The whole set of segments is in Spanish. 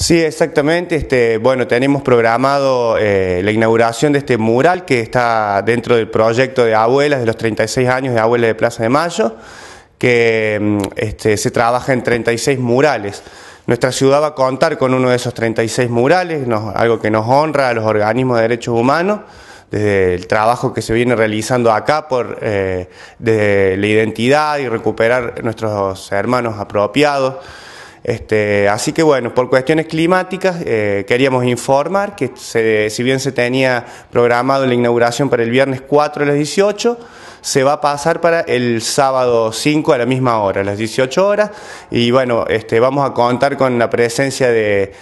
Sí, exactamente. Este, bueno, tenemos programado eh, la inauguración de este mural que está dentro del proyecto de abuelas de los 36 años de abuelas de Plaza de Mayo, que mm, este, se trabaja en 36 murales. Nuestra ciudad va a contar con uno de esos 36 murales, algo que nos honra a los organismos de derechos humanos desde el trabajo que se viene realizando acá por eh, la identidad y recuperar nuestros hermanos apropiados. Este, así que bueno, por cuestiones climáticas eh, queríamos informar que si bien se tenía programado la inauguración para el viernes 4 a las 18, se va a pasar para el sábado 5 a la misma hora, a las 18 horas, y bueno, este, vamos a contar con la presencia de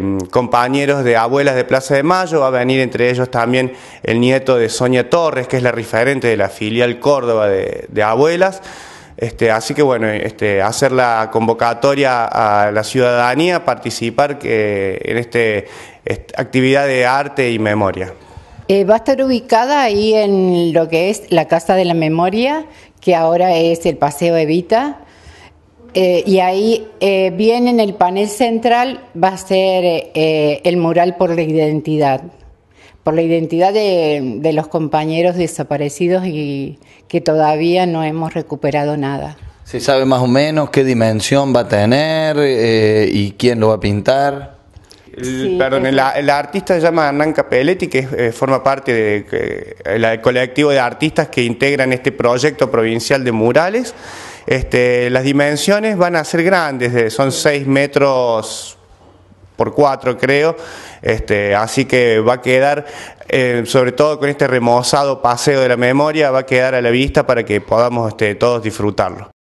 mm, compañeros de abuelas de Plaza de Mayo, va a venir entre ellos también el nieto de Sonia Torres, que es la referente de la filial Córdoba de abuelas, este, así que bueno, este, hacer la convocatoria a la ciudadanía a participar en esta este, actividad de arte y memoria. Eh, va a estar ubicada ahí en lo que es la Casa de la Memoria, que ahora es el Paseo Evita. Eh, y ahí eh, bien en el panel central va a ser el mural por la identidad por la identidad de, los compañeros desaparecidos y que todavía no hemos recuperado nada. ¿Se sabe más o menos qué dimensión va a tener eh, y quién lo va a pintar? perdón, el, artista se llama Hernán Capelletti, que eh, forma parte del colectivo de artistas que integran este proyecto provincial de murales. Este, las dimensiones van a ser grandes, son 6 metros por cuatro creo, este, así que va a quedar, eh, sobre todo con este remozado paseo de la memoria, va a quedar a la vista para que podamos este, todos disfrutarlo.